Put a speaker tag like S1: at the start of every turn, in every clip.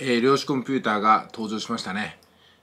S1: えー、量子コンピューターが登場しましたね。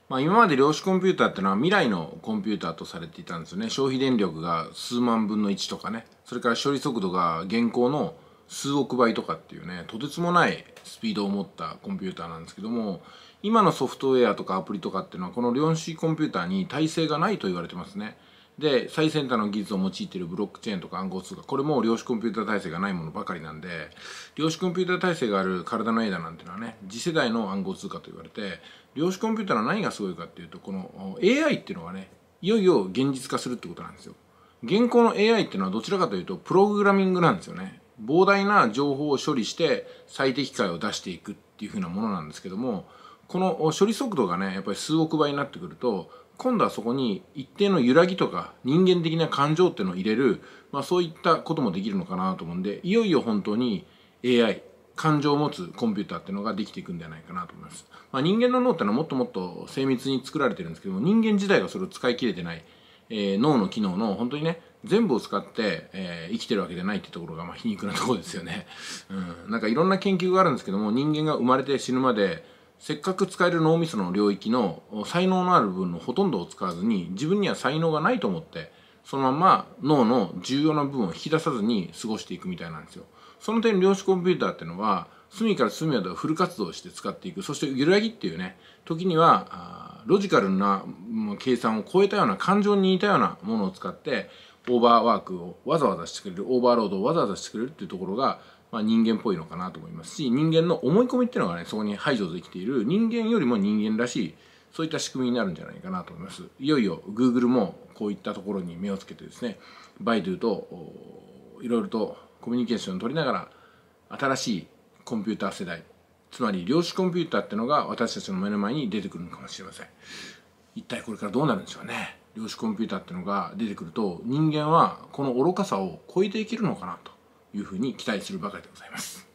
S1: まあ、今まで量子コンピューターってのは未来のコンピューターとされていたんですよね。消費電力が数万分の1とかね。それから処理速度が現行の数億倍とかっていうね、とてつもないスピードを持ったコンピューターなんですけども、今のソフトウェアとかアプリとかっていうのはこの量子コンピューターに耐性がないと言われてますね。で最先端の技術を用いているブロックチェーンとか暗号通貨これも量子コンピューター体制がないものばかりなんで量子コンピューター体制がある体のエダなんていうのはね次世代の暗号通貨と言われて量子コンピューターの何がすごいかっていうとこの AI っていうのはねいよいよ現実化するってことなんですよ現行の AI っていうのはどちらかというとプログラミングなんですよね膨大な情報を処理して最適解を出していくっていうふうなものなんですけどもこの処理速度がねやっぱり数億倍になってくると今度はそこに一定の揺らぎとか人間的な感情っていうのを入れる、まあ、そういったこともできるのかなと思うんでいよいよ本当に AI 感情を持つコンピューターっていうのができていくんじゃないかなと思います、まあ、人間の脳ってのはもっともっと精密に作られてるんですけども人間自体がそれを使い切れてない、えー、脳の機能の本当にね全部を使って、えー、生きてるわけじゃないってところがまあ皮肉なところですよね、うん、なんかいろんな研究があるんですけども人間が生まれて死ぬまでせっかく使える脳みその領域の才能のある部分のほとんどを使わずに自分には才能がないと思ってそのまま脳の重要な部分を引き出さずに過ごしていくみたいなんですよ。その点量子コンピューターっていうのは隅から隅までフル活動して使っていくそして揺らぎっていうね時にはロジカルな計算を超えたような感情に似たようなものを使ってオーバーワークをわざわざしてくれるオーバーロードをわざわざしてくれるっていうところが、まあ、人間っぽいのかなと思いますし人間の思い込みっていうのがねそこに排除できている人間よりも人間らしいそういった仕組みになるんじゃないかなと思いますいよいよ Google もこういったところに目をつけてですねバイドゥといろいろとコミュニケーションを取りながら新しいコンピューター世代つまり量子コンピューターってのが私たちの目の前に出てくるのかもしれません一体これからどうなるんでしょうね量子コンピューターってのが出てくると人間はこの愚かさを超えていけるのかなというふうに期待するばかりでございます